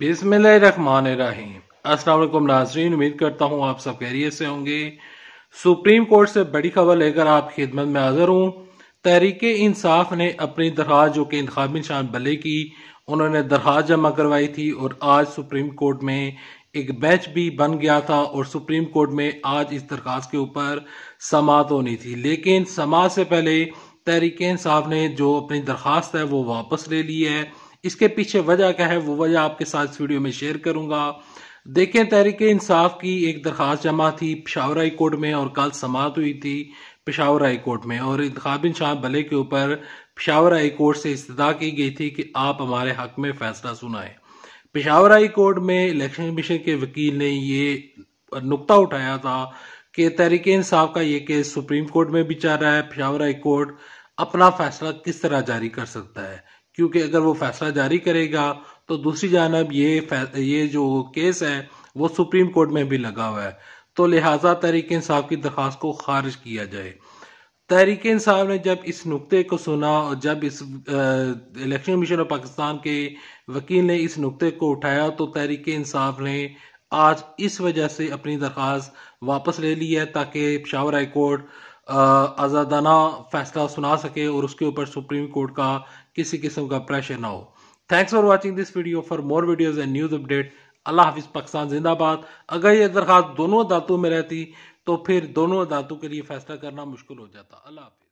बिसमीम असलम नाजरीन उम्मीद करता हूँ आप सब खैरियत से होंगे सुप्रीम कोर्ट से बड़ी खबर लेकर आप खिदमत में हाजिर हूँ तहरीक इंसाफ ने अपनी दरख्वास्त जो कि इंतबी निशान भले की उन्होंने दरख्वास्त जमा करवाई थी और आज सुप्रीम कोर्ट में एक बेंच भी बन गया था और सुप्रीम कोर्ट में आज इस दरख्वास्त के ऊपर समात होनी थी लेकिन समात से पहले तहरीक इंसाफ ने जो अपनी दरख्वास्त है वो वापस ले ली है इसके पीछे वजह क्या है वो वजह आपके साथ इस वीडियो में शेयर करूंगा देखें तहरीक इंसाफ की एक दरख्वास्त जमा थी पिशावर हाई कोर्ट में और कल समाप्त हुई थी पिशावर हाई कोर्ट में और इंतबिन शाह भले के ऊपर पिशावर हाई कोर्ट से इस्तः की गई थी कि आप हमारे हक में फैसला सुनाएं पिशावर हाई कोर्ट में इलेक्शन कमीशन के वकील ने ये नुकता उठाया था कि तहरीक इंसाफ का ये केस सुप्रीम कोर्ट में भी चल रहा है पिशावर हाई कोर्ट अपना फैसला किस तरह जारी कर सकता है क्योंकि अगर वो फैसला जारी करेगा तो दूसरी जानब ये ये जो केस है वो सुप्रीम कोर्ट में भी लगा हुआ है तो लिहाजा तहरीक इंसाफ की दरख्वास्त को खारिज किया जाए तहरीक इंसाफ ने जब इस नुकते को सुना और जब इस इलेक्शन कमीशन ऑफ पाकिस्तान के वकील ने इस नुकते को उठाया तो तहरीक इंसाफ ने आज इस वजह से अपनी दरख्वास्त वापस ले ली है ताकि पिशावर हाई कोर्ट आज़ादाना फैसला सुना सके और उसके ऊपर सुप्रीम कोर्ट का किसी किस्म का प्रेशर ना हो thanks for watching this video for more videos and news update अल्लाह हाफिज़ पाकिस्तान जिंदाबाद अगर ये दरख्वास्त दोनों अदालतों में रहती तो फिर दोनों अदालतों के लिए फैसला करना मुश्किल हो जाता अल्लाह